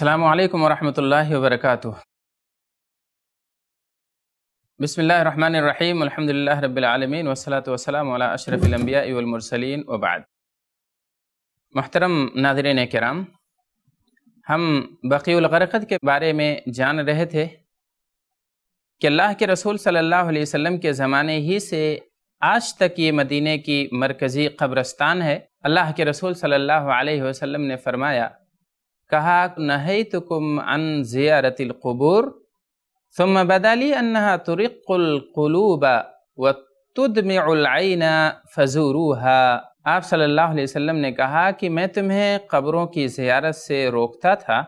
السلام علیکم ورحمۃ اللہ وبرکاتہ بسم اللہ الرحمن الرحیم الحمد للہ رب العالمین وصلاۃ والسلام علی اشرف الانبیاء والمرسلین وبعد محترم ناظرین کرام ہم بقی الغرقت کے بارے میں جان رہے تھے کہ اللہ کے رسول صلی اللہ علیہ وسلم کے زمانے ہی سے آج تک یہ مدینہ کی مرکزی قبرستان ہے اللہ کے رسول صلی اللہ علیہ وسلم نے فرمایا کہا نہیتکم عن زیارت القبور ثم بدلی انہا ترق القلوب و العین فزوروها آپ صلی اللہ علیہ وسلم نے کہا کہ میں تمہیں قبروں کی زیارت سے روکتا تھا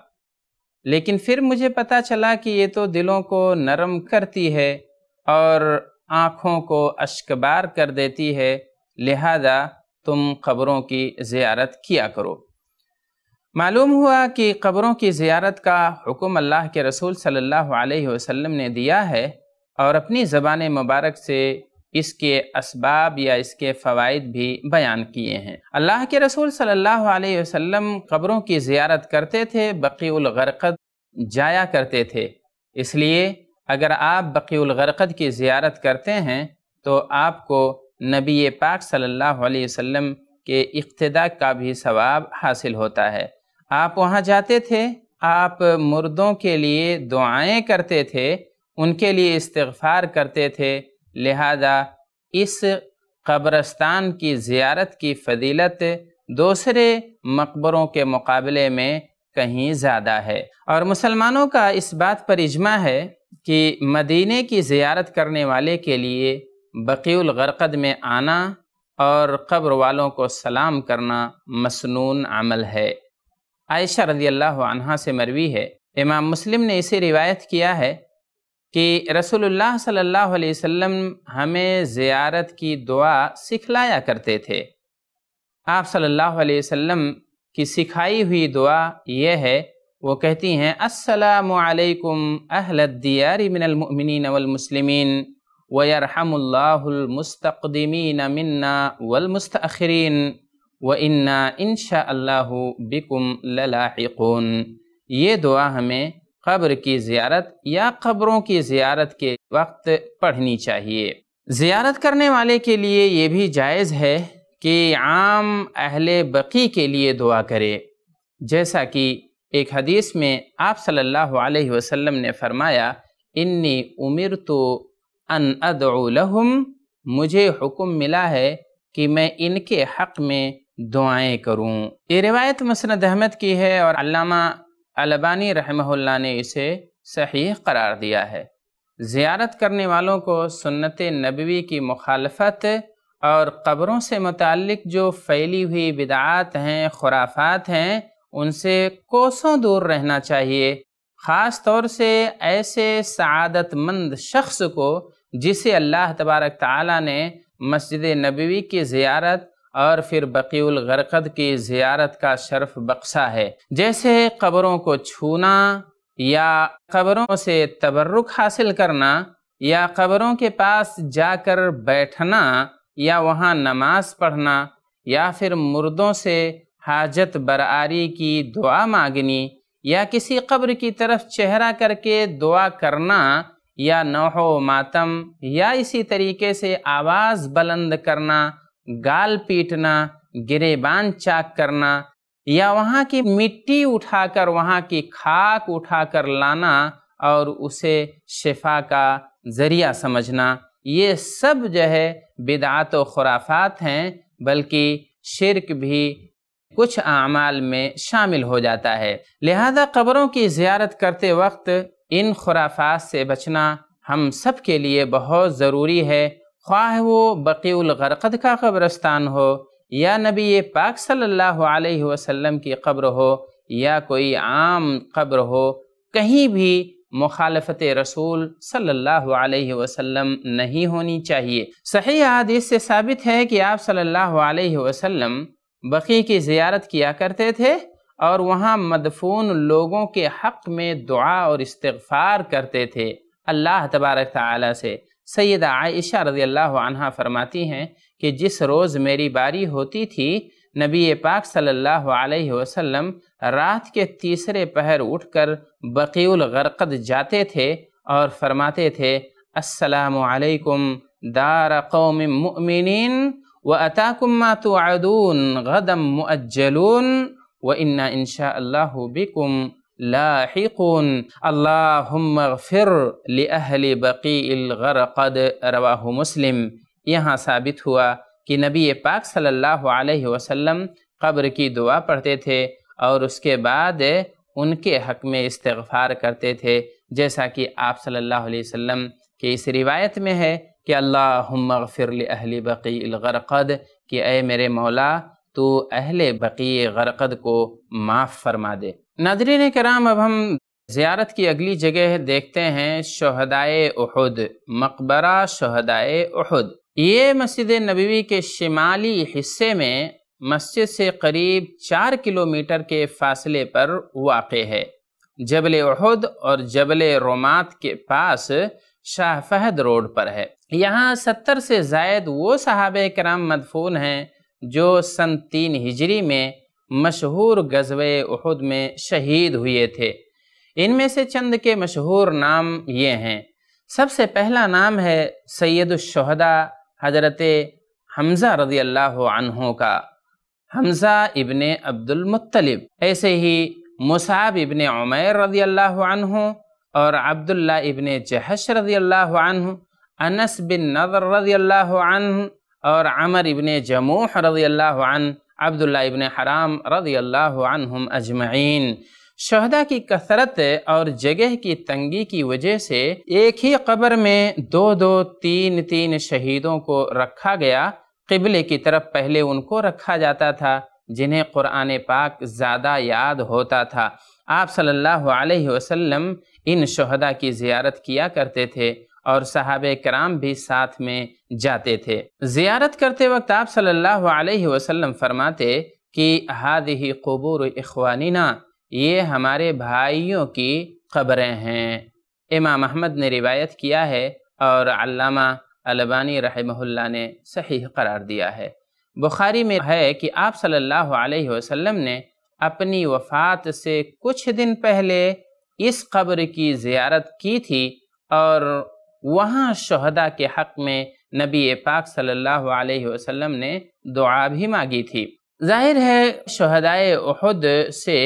لیکن پھر مجھے پتہ چلا کہ یہ تو دلوں کو نرم کرتی ہے اور آنکھوں کو اشکبار کر دیتی ہے لہذا تم قبروں کی زیارت کیا کرو معلوم ہوا کہ قبروں کی زیارت کا حکم اللہ کے رسول صلی اللہ علیہ وسلم نے دیا ہے اور اپنی زبان مبارک سے اس کے اسباب یا اس کے فوائد بھی بیان کیے ہیں اللہ کے رسول صلی اللہ علیہ وسلم قبروں کی زیارت کرتے تھے بقی الغرقت جایا کرتے تھے اس لیے اگر آپ بقی الغرقت کی زیارت کرتے ہیں تو آپ کو نبی پاک صلی اللہ علیہ وسلم کے اقتداء کا بھی ثواب حاصل ہوتا ہے آپ وہاں جاتے تھے آپ مردوں کے لیے دعائیں کرتے تھے ان کے لیے استغفار کرتے تھے لہذا اس قبرستان کی زیارت کی فضیلت دوسرے مقبروں کے مقابلے میں کہیں زیادہ ہے اور مسلمانوں کا اس بات پر اجماع ہے کہ مدینہ کی زیارت کرنے والے کے لیے بقی الغرقد میں آنا اور قبر والوں کو سلام کرنا مسنون عمل ہے عائشہ رضی اللہ عنہا سے مروی ہے امام مسلم نے اسے روایت کیا ہے کہ رسول اللہ صلی اللہ علیہ وسلم ہمیں زیارت کی دعا سکھلایا کرتے تھے آپ صلی اللہ علیہ وسلم کی سکھائی ہوئی دعا یہ ہے وہ کہتی ہیں السلام علیکم اہل الدیار من المؤمنین والمسلمین ویرحم اللہ المستقدمین اللّہ المستمینمسترین و انا شاء اللہ بکم للاحقون یہ دعا ہمیں قبر کی زیارت یا قبروں کی زیارت کے وقت پڑھنی چاہیے زیارت کرنے والے کے لیے یہ بھی جائز ہے کہ عام اہل بقی کے لیے دعا کرے جیسا کہ ایک حدیث میں آپ صلی اللہ علیہ وسلم نے فرمایا انی عمر تو لہم مجھے حکم ملا ہے کہ میں ان کے حق میں دعائیں کروں یہ روایت مسند احمد کی ہے اور علامہ علبانی رحمہ اللہ نے اسے صحیح قرار دیا ہے زیارت کرنے والوں کو سنت نبوی کی مخالفت اور قبروں سے متعلق جو پھیلی ہوئی بدعات ہیں خرافات ہیں ان سے کوسوں دور رہنا چاہیے خاص طور سے ایسے سعادت مند شخص کو جسے اللہ تبارک تعالیٰ نے مسجد نبوی کی زیارت اور پھر بقی الغرقد کی زیارت کا شرف بخشا ہے جیسے قبروں کو چھونا یا قبروں سے تبرک حاصل کرنا یا قبروں کے پاس جا کر بیٹھنا یا وہاں نماز پڑھنا یا پھر مردوں سے حاجت برآری کی دعا مانگنی یا کسی قبر کی طرف چہرہ کر کے دعا کرنا یا نوح و ماتم یا اسی طریقے سے آواز بلند کرنا گال پیٹنا گرے بان چاک کرنا یا وہاں کی مٹی اٹھا کر وہاں کی خاک اٹھا کر لانا اور اسے شفا کا ذریعہ سمجھنا یہ سب جو ہے بدعات و خرافات ہیں بلکہ شرک بھی کچھ اعمال میں شامل ہو جاتا ہے لہذا قبروں کی زیارت کرتے وقت ان خرافات سے بچنا ہم سب کے لیے بہت ضروری ہے خواہ وہ بقی الغرقد کا قبرستان ہو یا نبی پاک صلی اللہ علیہ وسلم کی قبر ہو یا کوئی عام قبر ہو کہیں بھی مخالفت رسول صلی اللہ علیہ وسلم نہیں ہونی چاہیے صحیح حدیث سے ثابت ہے کہ آپ صلی اللہ علیہ وسلم بقی کی زیارت کیا کرتے تھے اور وہاں مدفون لوگوں کے حق میں دعا اور استغفار کرتے تھے اللہ تبارک تعالیٰ سے سیدہ عائشہ رضی اللہ عنہ فرماتی ہیں کہ جس روز میری باری ہوتی تھی نبی پاک صلی اللہ علیہ وسلم رات کے تیسرے پہر اٹھ کر بقی الغرقد جاتے تھے اور فرماتے تھے السلام علیکم دار قوم مؤمنین وَأَتَاكُمْ مَا تُعَدُونَ غَدًا مُؤَجَّلُونَ وَإِنَّا إِنشَاءَ اللَّهُ بِكُمْ لاحق اللہم اغفر لأہل اہل بقی الغرقد رواہ مسلم یہاں ثابت ہوا کہ نبی پاک صلی اللہ علیہ وسلم قبر کی دعا پڑھتے تھے اور اس کے بعد ان کے حق میں استغفار کرتے تھے جیسا کہ آپ صلی اللہ علیہ وسلم کہ کی اس روایت میں ہے کہ اللہم اغفر اہل بقی الغرقد کہ اے میرے مولا تو اہل بقی غرقد کو معاف فرما دے ناظرین کرام اب ہم زیارت کی اگلی جگہ دیکھتے ہیں شہدائے احد مقبرہ شہدائے احد یہ مسجد نبوی کے شمالی حصے میں مسجد سے قریب چار کلومیٹر کے فاصلے پر واقع ہے جبل احد اور جبل رومات کے پاس شاہ فہد روڈ پر ہے یہاں ستر سے زائد وہ صحابہ کرام مدفون ہیں جو سن تین ہجری میں مشہور غزوہ احد میں شہید ہوئے تھے ان میں سے چند کے مشہور نام یہ ہیں سب سے پہلا نام ہے سید الشہداء حضرت حمزہ رضی اللہ عنہ کا حمزہ ابن عبد المطلب ایسے ہی مصعب ابن عمیر رضی اللہ عنہ اور عبداللہ ابن جہش رضی اللہ عنہ انس بن نظر رضی اللہ عنہ اور عمر ابن جموح رضی اللہ عنہ عبداللہ ابن حرام رضی اللہ عنہم اجمعین شہدہ کی کثرت اور جگہ کی تنگی کی وجہ سے ایک ہی قبر میں دو دو تین تین شہیدوں کو رکھا گیا قبلے کی طرف پہلے ان کو رکھا جاتا تھا جنہیں قرآن پاک زیادہ یاد ہوتا تھا آپ صلی اللہ علیہ وسلم ان شہدہ کی زیارت کیا کرتے تھے اور صحابہ کرام بھی ساتھ میں جاتے تھے زیارت کرتے وقت آپ صلی اللہ علیہ وسلم فرماتے کہ احاد قبور اخوانینا یہ ہمارے بھائیوں کی قبریں ہیں امام احمد نے روایت کیا ہے اور علامہ البانی رحمہ اللہ نے صحیح قرار دیا ہے بخاری میں ہے کہ آپ صلی اللہ علیہ وسلم نے اپنی وفات سے کچھ دن پہلے اس قبر کی زیارت کی تھی اور وہاں شہدہ کے حق میں نبی پاک صلی اللہ علیہ وسلم نے دعا بھی مانگی تھی ظاہر ہے شہدائے احد سے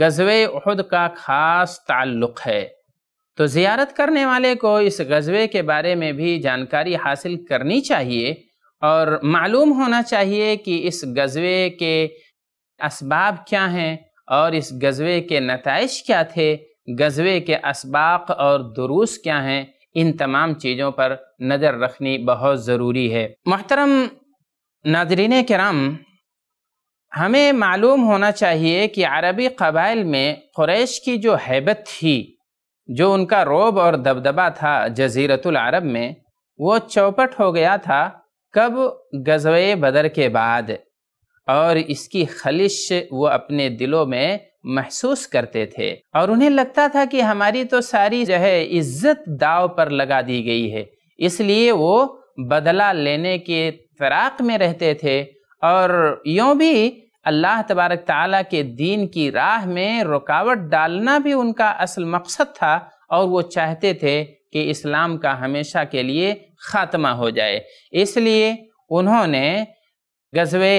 غزوہ احد کا خاص تعلق ہے تو زیارت کرنے والے کو اس غزوے کے بارے میں بھی جانکاری حاصل کرنی چاہیے اور معلوم ہونا چاہیے کہ اس غزوے کے اسباب کیا ہیں اور اس غزوے کے نتائج کیا تھے غزوے کے اسباق اور دروس کیا ہیں ان تمام چیزوں پر نظر رکھنی بہت ضروری ہے محترم ناظرین کرام ہمیں معلوم ہونا چاہیے کہ عربی قبائل میں قریش کی جو حیبت تھی جو ان کا روب اور دبدبہ تھا جزیرت العرب میں وہ چوپٹ ہو گیا تھا کب غزوہ بدر کے بعد اور اس کی خلش وہ اپنے دلوں میں محسوس کرتے تھے اور انہیں لگتا تھا کہ ہماری تو ساری جو ہے عزت داؤ پر لگا دی گئی ہے اس لیے وہ بدلہ لینے کے فراق میں رہتے تھے اور یوں بھی اللہ تبارک تعالیٰ کے دین کی راہ میں رکاوٹ ڈالنا بھی ان کا اصل مقصد تھا اور وہ چاہتے تھے کہ اسلام کا ہمیشہ کے لیے خاتمہ ہو جائے اس لیے انہوں نے غزے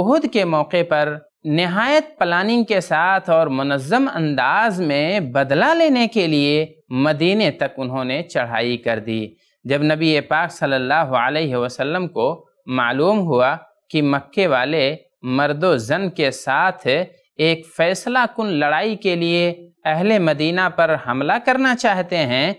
عہد کے موقع پر نہایت پلاننگ کے ساتھ اور منظم انداز میں بدلہ لینے کے لیے مدینہ تک انہوں نے چڑھائی کر دی جب نبی پاک صلی اللہ علیہ وسلم کو معلوم ہوا کہ مکے والے مرد و زن کے ساتھ ایک فیصلہ کن لڑائی کے لیے اہل مدینہ پر حملہ کرنا چاہتے ہیں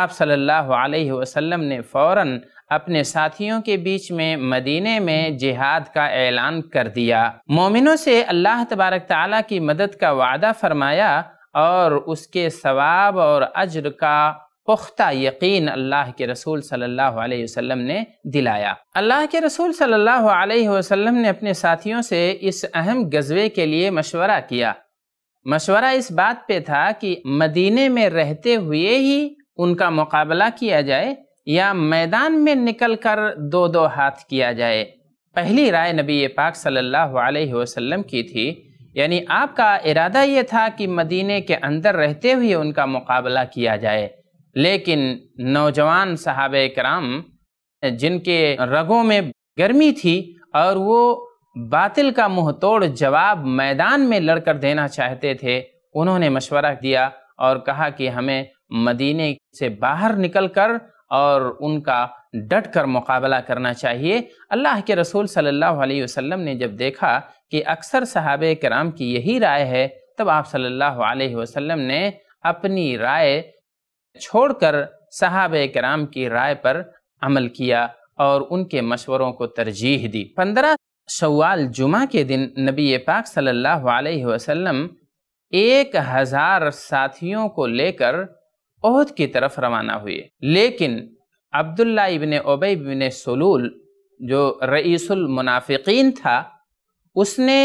آپ صلی اللہ علیہ وسلم نے فوراً اپنے ساتھیوں کے بیچ میں مدینے میں جہاد کا اعلان کر دیا مومنوں سے اللہ تبارک تعالیٰ کی مدد کا وعدہ فرمایا اور اس کے ثواب اور اجر کا پختہ یقین اللہ کے رسول صلی اللہ علیہ وسلم نے دلایا اللہ کے رسول صلی اللہ علیہ وسلم نے اپنے ساتھیوں سے اس اہم غزوے کے لیے مشورہ کیا مشورہ اس بات پہ تھا کہ مدینے میں رہتے ہوئے ہی ان کا مقابلہ کیا جائے یا میدان میں نکل کر دو دو ہاتھ کیا جائے پہلی رائے نبی پاک صلی اللہ علیہ وسلم کی تھی یعنی آپ کا ارادہ یہ تھا کہ مدینہ کے اندر رہتے ہوئے ان کا مقابلہ کیا جائے لیکن نوجوان صحابہ کرام جن کے رگوں میں گرمی تھی اور وہ باطل کا منہ توڑ جواب میدان میں لڑ کر دینا چاہتے تھے انہوں نے مشورہ دیا اور کہا کہ ہمیں مدینہ سے باہر نکل کر اور ان کا ڈٹ کر مقابلہ کرنا چاہیے اللہ کے رسول صلی اللہ علیہ وسلم نے جب دیکھا کہ اکثر صحابہ کرام کی یہی رائے ہے تب آپ صلی اللہ علیہ وسلم نے اپنی رائے چھوڑ کر صحابہ کرام کی رائے پر عمل کیا اور ان کے مشوروں کو ترجیح دی پندرہ شوال جمعہ کے دن نبی پاک صلی اللہ علیہ وسلم ایک ہزار ساتھیوں کو لے کر عہد کی طرف روانہ ہوئے لیکن عبداللہ ابن بن ابن جو رئیس المنافقین تھا اس نے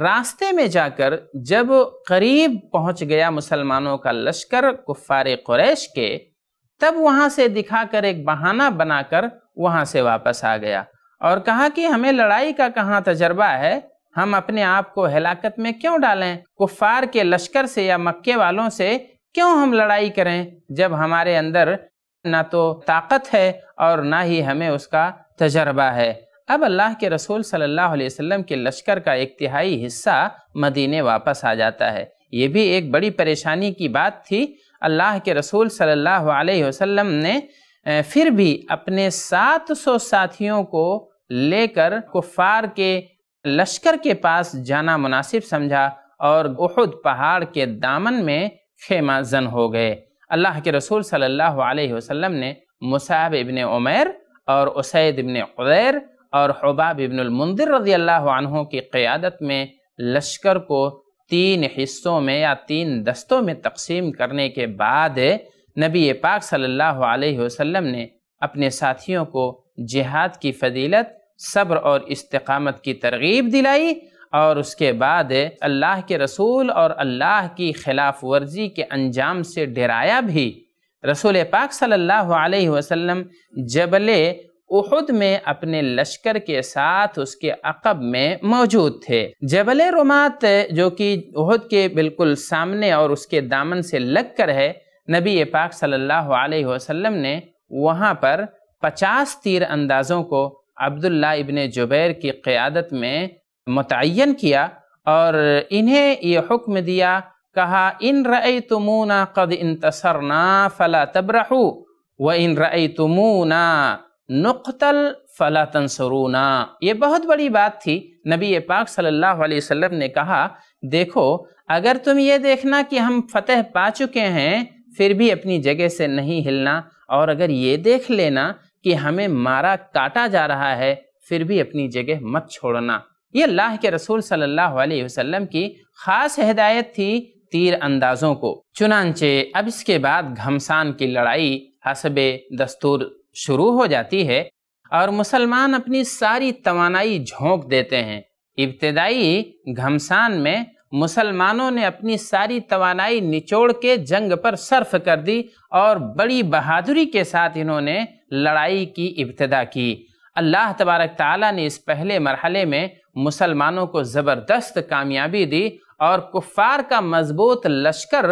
راستے میں جا کر جب قریب پہنچ گیا مسلمانوں کا لشکر کفار قریش کے تب وہاں سے دکھا کر ایک بہانہ بنا کر وہاں سے واپس آ گیا اور کہا کہ ہمیں لڑائی کا کہاں تجربہ ہے ہم اپنے آپ کو ہلاکت میں کیوں ڈالیں کفار کے لشکر سے یا مکے والوں سے کیوں ہم لڑائی کریں جب ہمارے اندر نہ تو طاقت ہے اور نہ ہی ہمیں اس کا تجربہ ہے اب اللہ کے رسول صلی اللہ علیہ وسلم کے لشکر کا تہائی حصہ مدینے واپس آ جاتا ہے یہ بھی ایک بڑی پریشانی کی بات تھی اللہ کے رسول صلی اللہ علیہ وسلم نے پھر بھی اپنے سات سو ساتھیوں کو لے کر کفار کے لشکر کے پاس جانا مناسب سمجھا اور احد پہاڑ کے دامن میں خیمہ زن ہو گئے اللہ کے رسول صلی اللہ علیہ وسلم نے مصعب ابن عمیر اور اسید ابن قدیر اور حباب ابن المندر رضی اللہ عنہ کی قیادت میں لشکر کو تین حصوں میں یا تین دستوں میں تقسیم کرنے کے بعد نبی پاک صلی اللہ علیہ وسلم نے اپنے ساتھیوں کو جہاد کی فضیلت صبر اور استقامت کی ترغیب دلائی اور اس کے بعد اللہ کے رسول اور اللہ کی خلاف ورزی کے انجام سے ڈرایا بھی رسول پاک صلی اللہ علیہ وسلم جبل احد میں اپنے لشکر کے ساتھ اس کے عقب میں موجود تھے جبل رومات جو کہ احد کے بالکل سامنے اور اس کے دامن سے لگ کر ہے نبی پاک صلی اللہ علیہ وسلم نے وہاں پر پچاس تیر اندازوں کو عبداللہ ابن جبیر کی قیادت میں متعین کیا اور انہیں یہ حکم دیا کہا ان رأیتمونا قد انتصرنا فلا تبرحو تب رہو وہ ان رعی یہ بہت بڑی بات تھی نبی پاک صلی اللہ علیہ وسلم نے کہا دیکھو اگر تم یہ دیکھنا کہ ہم فتح پا چکے ہیں پھر بھی اپنی جگہ سے نہیں ہلنا اور اگر یہ دیکھ لینا کہ ہمیں مارا کاٹا جا رہا ہے پھر بھی اپنی جگہ مت چھوڑنا یہ اللہ کے رسول صلی اللہ علیہ وسلم کی خاص ہدایت تھی تیر اندازوں کو چنانچہ اب اس کے بعد گھمسان کی لڑائی حسب دستور شروع ہو جاتی ہے اور مسلمان اپنی ساری توانائی جھونک دیتے ہیں ابتدائی گھمسان میں مسلمانوں نے اپنی ساری توانائی نچوڑ کے جنگ پر صرف کر دی اور بڑی بہادری کے ساتھ انہوں نے لڑائی کی ابتدا کی اللہ تبارک تعالیٰ نے اس پہلے مرحلے میں مسلمانوں کو زبردست کامیابی دی اور کفار کا مضبوط لشکر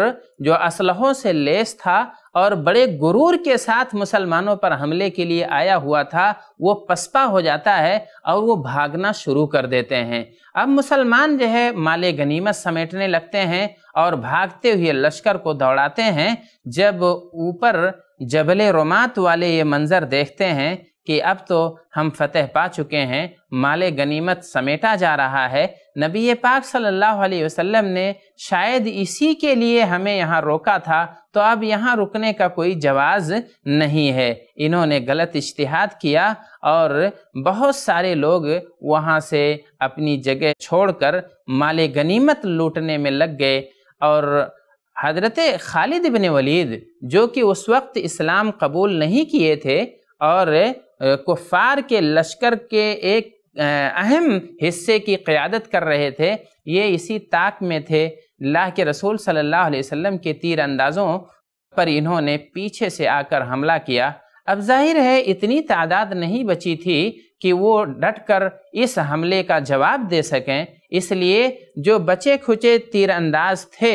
جو اسلحوں سے لیس تھا اور بڑے غرور کے ساتھ مسلمانوں پر حملے کے لیے آیا ہوا تھا وہ پسپا ہو جاتا ہے اور وہ بھاگنا شروع کر دیتے ہیں اب مسلمان جو ہے مال غنیمت سمیٹنے لگتے ہیں اور بھاگتے ہوئے لشکر کو دوڑاتے ہیں جب اوپر جبل رومات والے یہ منظر دیکھتے ہیں کہ اب تو ہم فتح پا چکے ہیں مال غنیمت سمیٹا جا رہا ہے نبی پاک صلی اللہ علیہ وسلم نے شاید اسی کے لیے ہمیں یہاں روکا تھا تو اب یہاں رکنے کا کوئی جواز نہیں ہے انہوں نے غلط اشتہاد کیا اور بہت سارے لوگ وہاں سے اپنی جگہ چھوڑ کر مال غنیمت لوٹنے میں لگ گئے اور حضرت خالد بن ولید جو کہ اس وقت اسلام قبول نہیں کیے تھے اور کفار کے لشکر کے ایک اہم حصے کی قیادت کر رہے تھے یہ اسی طاق میں تھے اللہ کے رسول صلی اللہ علیہ وسلم کے تیر اندازوں پر انہوں نے پیچھے سے آ کر حملہ کیا اب ظاہر ہے اتنی تعداد نہیں بچی تھی کہ وہ ڈٹ کر اس حملے کا جواب دے سکیں اس لیے جو بچے کھچے تیر انداز تھے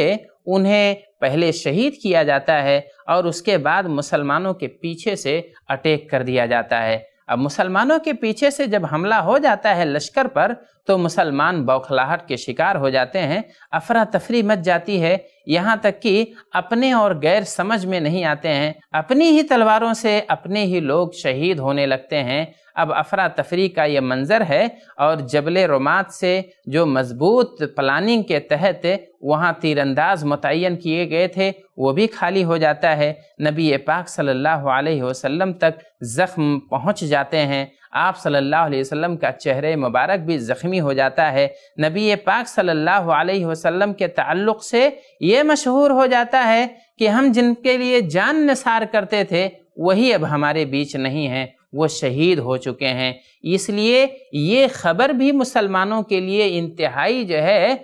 انہیں پہلے شہید کیا جاتا ہے اور اس کے بعد مسلمانوں کے پیچھے سے اٹیک کر دیا جاتا ہے اب مسلمانوں کے پیچھے سے جب حملہ ہو جاتا ہے لشکر پر تو مسلمان بوکھلاہٹ کے شکار ہو جاتے ہیں افرا تفری مچ جاتی ہے یہاں تک کہ اپنے اور غیر سمجھ میں نہیں آتے ہیں اپنی ہی تلواروں سے اپنے ہی لوگ شہید ہونے لگتے ہیں اب افرا تفری کا یہ منظر ہے اور جبل رومات سے جو مضبوط پلاننگ کے تحت وہاں تیر انداز متعین کیے گئے تھے وہ بھی خالی ہو جاتا ہے نبی پاک صلی اللہ علیہ وسلم تک زخم پہنچ جاتے ہیں آپ صلی اللہ علیہ وسلم کا چہرہ مبارک بھی زخمی ہو جاتا ہے نبی پاک صلی اللہ علیہ وسلم کے تعلق سے یہ مشہور ہو جاتا ہے کہ ہم جن کے لیے جان نثار کرتے تھے وہی اب ہمارے بیچ نہیں ہیں وہ شہید ہو چکے ہیں اس لیے یہ خبر بھی مسلمانوں کے لیے انتہائی جو ہے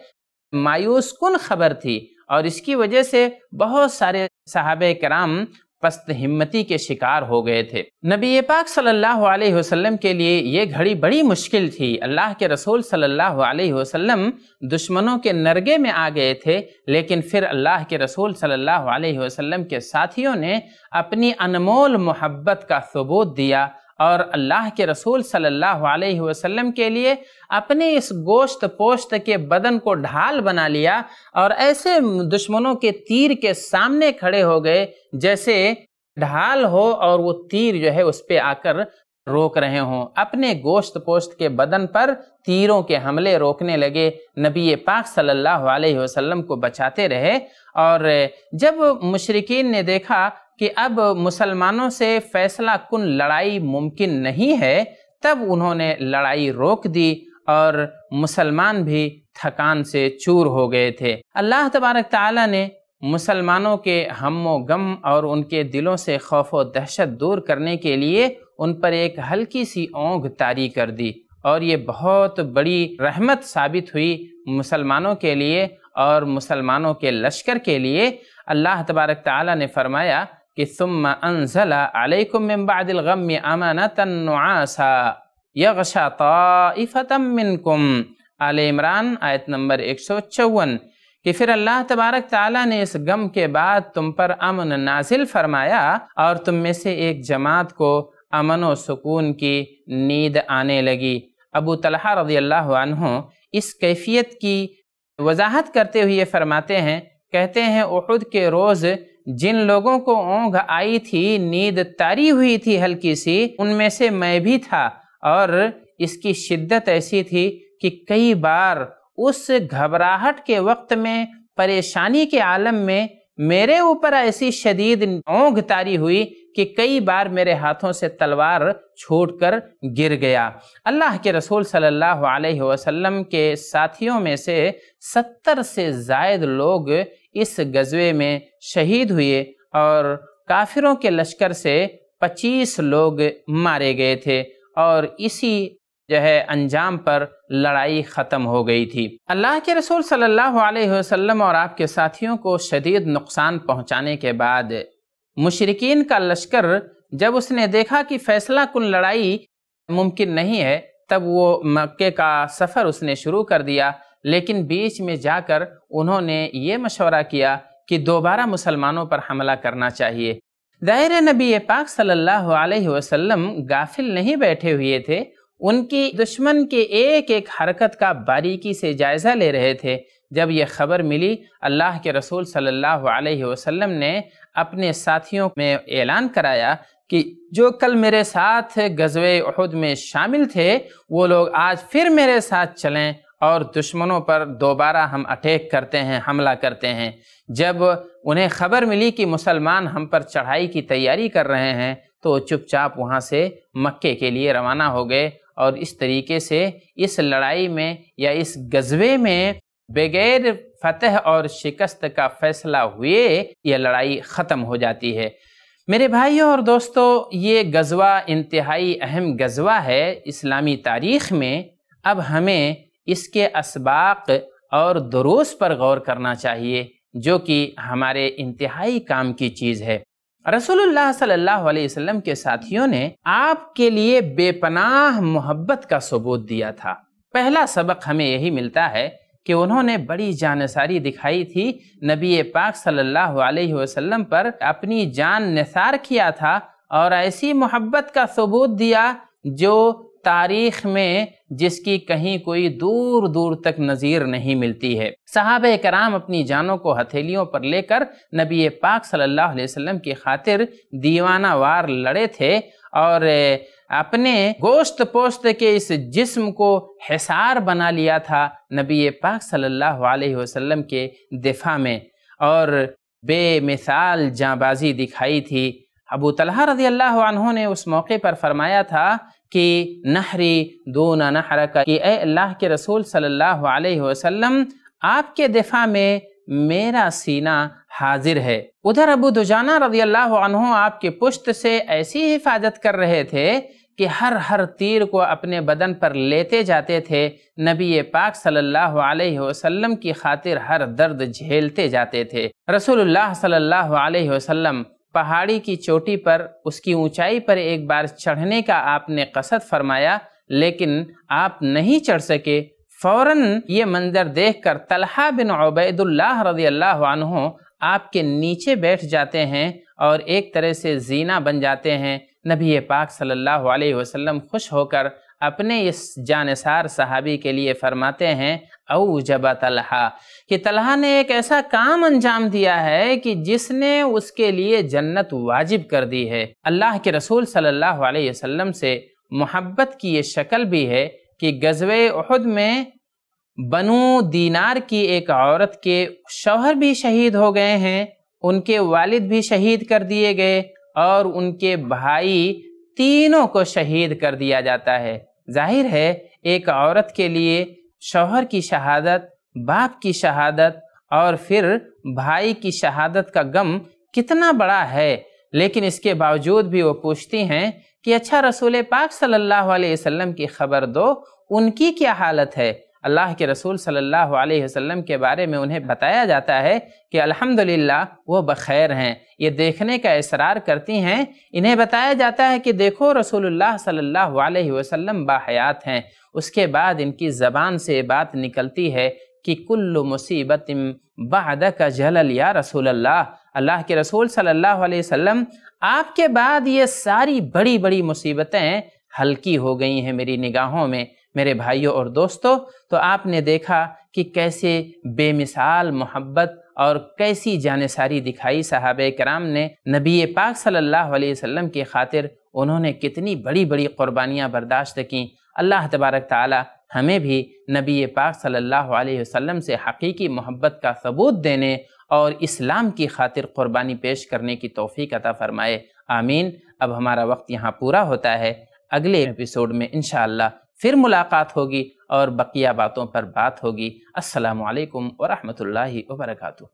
مایوس کن خبر تھی اور اس کی وجہ سے بہت سارے صحابہ کرام پست ہمتی کے شکار ہو گئے تھے نبی پاک صلی اللہ علیہ وسلم کے لیے یہ گھڑی بڑی مشکل تھی اللہ کے رسول صلی اللہ علیہ وسلم دشمنوں کے نرگے میں آ گئے تھے لیکن پھر اللہ کے رسول صلی اللہ علیہ وسلم کے ساتھیوں نے اپنی انمول محبت کا ثبوت دیا اور اللہ کے رسول صلی اللہ علیہ وسلم کے لیے اپنے اس گوشت پوشت کے بدن کو ڈھال بنا لیا اور ایسے دشمنوں کے تیر کے سامنے کھڑے ہو گئے جیسے ڈھال ہو اور وہ تیر جو ہے اس پہ آ کر روک رہے ہوں اپنے گوشت پوشت کے بدن پر تیروں کے حملے روکنے لگے نبی پاک صلی اللہ علیہ وسلم کو بچاتے رہے اور جب مشرقین نے دیکھا کہ اب مسلمانوں سے فیصلہ کن لڑائی ممکن نہیں ہے تب انہوں نے لڑائی روک دی اور مسلمان بھی تھکان سے چور ہو گئے تھے اللہ تبارک تعالیٰ نے مسلمانوں کے ہم و غم اور ان کے دلوں سے خوف و دہشت دور کرنے کے لیے ان پر ایک ہلکی سی اونگ طاری کر دی اور یہ بہت بڑی رحمت ثابت ہوئی مسلمانوں کے لیے اور مسلمانوں کے لشکر کے لیے اللہ تبارک تعالیٰ نے فرمایا کہ ثم انزل علیکم من بعد الغم امانتا نعاسا یغشا طائفتا منکم آل عمران آیت نمبر 154 کہ پھر اللہ تبارک تعالیٰ نے اس غم کے بعد تم پر امن نازل فرمایا اور تم میں سے ایک جماعت کو امن و سکون کی نید آنے لگی ابو طلحہ رضی اللہ عنہ اس کیفیت کی وضاحت کرتے ہوئے فرماتے ہیں کہتے ہیں احد کے روز جن لوگوں کو اونگ آئی تھی نیند تاری ہوئی تھی ہلکی سی ان میں سے میں بھی تھا اور اس کی شدت ایسی تھی کہ کئی بار اس گھبراہٹ کے وقت میں پریشانی کے عالم میں میرے اوپر ایسی شدید اونگ تاری ہوئی کہ کئی بار میرے ہاتھوں سے تلوار چھوٹ کر گر گیا اللہ کے رسول صلی اللہ علیہ وسلم کے ساتھیوں میں سے ستر سے زائد لوگ اس غزوے میں شہید ہوئے اور کافروں کے لشکر سے پچیس لوگ مارے گئے تھے اور اسی جو ہے انجام پر لڑائی ختم ہو گئی تھی اللہ کے رسول صلی اللہ علیہ وسلم اور آپ کے ساتھیوں کو شدید نقصان پہنچانے کے بعد مشرقین کا لشکر جب اس نے دیکھا کہ فیصلہ کن لڑائی ممکن نہیں ہے تب وہ مکے کا سفر اس نے شروع کر دیا لیکن بیچ میں جا کر انہوں نے یہ مشورہ کیا کہ دوبارہ مسلمانوں پر حملہ کرنا چاہیے دائر نبی پاک صلی اللہ علیہ وسلم غافل نہیں بیٹھے ہوئے تھے ان کی دشمن کے ایک ایک حرکت کا باریکی سے جائزہ لے رہے تھے جب یہ خبر ملی اللہ کے رسول صلی اللہ علیہ وسلم نے اپنے ساتھیوں میں اعلان کرایا کہ جو کل میرے ساتھ غزوہ احد میں شامل تھے وہ لوگ آج پھر میرے ساتھ چلیں اور دشمنوں پر دوبارہ ہم اٹیک کرتے ہیں حملہ کرتے ہیں جب انہیں خبر ملی کہ مسلمان ہم پر چڑھائی کی تیاری کر رہے ہیں تو چپ چاپ وہاں سے مکے کے لیے روانہ ہو گئے اور اس طریقے سے اس لڑائی میں یا اس غزوے میں بغیر فتح اور شکست کا فیصلہ ہوئے یہ لڑائی ختم ہو جاتی ہے میرے بھائیوں اور دوستو یہ غزوہ انتہائی اہم غزوہ ہے اسلامی تاریخ میں اب ہمیں اس کے اسباق اور دروس پر غور کرنا چاہیے جو کہ ہمارے انتہائی کام کی چیز ہے رسول اللہ صلی اللہ علیہ وسلم کے ساتھیوں نے آپ کے لیے بے پناہ محبت کا ثبوت دیا تھا پہلا سبق ہمیں یہی ملتا ہے کہ انہوں نے بڑی جانساری دکھائی تھی نبی پاک صلی اللہ علیہ وسلم پر اپنی جان نثار کیا تھا اور ایسی محبت کا ثبوت دیا جو تاریخ میں جس کی کہیں کوئی دور دور تک نظیر نہیں ملتی ہے صحابہ کرام اپنی جانوں کو ہتھیلیوں پر لے کر نبی پاک صلی اللہ علیہ وسلم کی خاطر دیوانہ وار لڑے تھے اور اپنے گوشت پوشت کے اس جسم کو حسار بنا لیا تھا نبی پاک صلی اللہ علیہ وسلم کے دفاع میں اور بے مثال جاں بازی دکھائی تھی ابو طلحہ رضی اللہ عنہ نے اس موقع پر فرمایا تھا کہ نہری وسلم آپ کے دفاع میں میرا سینہ حاضر ہے ادھر ابو دجانہ رضی اللہ عنہ آپ کے پشت سے ایسی حفاظت کر رہے تھے کہ ہر ہر تیر کو اپنے بدن پر لیتے جاتے تھے نبی پاک صلی اللہ علیہ وسلم کی خاطر ہر درد جھیلتے جاتے تھے رسول اللہ صلی اللہ علیہ وسلم پہاڑی کی چوٹی پر اس کی اونچائی پر ایک بار چڑھنے کا آپ نے قصد فرمایا لیکن آپ نہیں چڑھ سکے فوراً یہ منظر دیکھ کر طلحہ بن عبید اللہ رضی اللہ عنہ آپ کے نیچے بیٹھ جاتے ہیں اور ایک طرح سے زینہ بن جاتے ہیں نبی پاک صلی اللہ علیہ وسلم خوش ہو کر اپنے اس جانثار صحابی کے لیے فرماتے ہیں او جب طلحہ کہ طلحہ نے ایک ایسا کام انجام دیا ہے کہ جس نے اس کے لیے جنت واجب کر دی ہے اللہ کے رسول صلی اللہ علیہ وسلم سے محبت کی یہ شکل بھی ہے کہ غزوہ احد میں بنو دینار کی ایک عورت کے شوہر بھی شہید ہو گئے ہیں ان کے والد بھی شہید کر دیے گئے اور ان کے بھائی تینوں کو شہید کر دیا جاتا ہے ظاہر ہے ایک عورت کے لیے شوہر کی شہادت باپ کی شہادت اور پھر بھائی کی شہادت کا غم کتنا بڑا ہے لیکن اس کے باوجود بھی وہ پوچھتی ہیں کہ اچھا رسول پاک صلی اللہ علیہ وسلم کی خبر دو ان کی کیا حالت ہے اللہ کے رسول صلی اللہ علیہ وسلم کے بارے میں انہیں بتایا جاتا ہے کہ الحمدللہ وہ بخیر ہیں یہ دیکھنے کا اصرار کرتی ہیں انہیں بتایا جاتا ہے کہ دیکھو رسول اللہ صلی اللہ علیہ وسلم باحیات ہیں اس کے بعد ان کی زبان سے بات نکلتی ہے کہ کل مصیبت جلل یا رسول اللہ اللہ کے رسول صلی اللہ علیہ وسلم آپ کے بعد یہ ساری بڑی بڑی مصیبتیں ہلکی ہو گئی ہیں میری نگاہوں میں میرے بھائیوں اور دوستوں تو آپ نے دیکھا کہ کیسے بے مثال محبت اور کیسی جان ساری دکھائی صحابہ کرام نے نبی پاک صلی اللہ علیہ وسلم کی خاطر انہوں نے کتنی بڑی بڑی قربانیاں برداشت کیں اللہ تبارک تعالی ہمیں بھی نبی پاک صلی اللہ علیہ وسلم سے حقیقی محبت کا ثبوت دینے اور اسلام کی خاطر قربانی پیش کرنے کی توفیق عطا فرمائے آمین اب ہمارا وقت یہاں پورا ہوتا ہے اگلے ایپیسوڈ میں انشاءاللہ پھر ملاقات ہوگی اور بقیہ باتوں پر بات ہوگی السلام علیکم ورحمت اللہ وبرکاتہ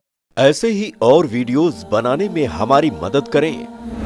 ایسے ہی اور ویڈیوز بنانے میں ہماری مدد کریں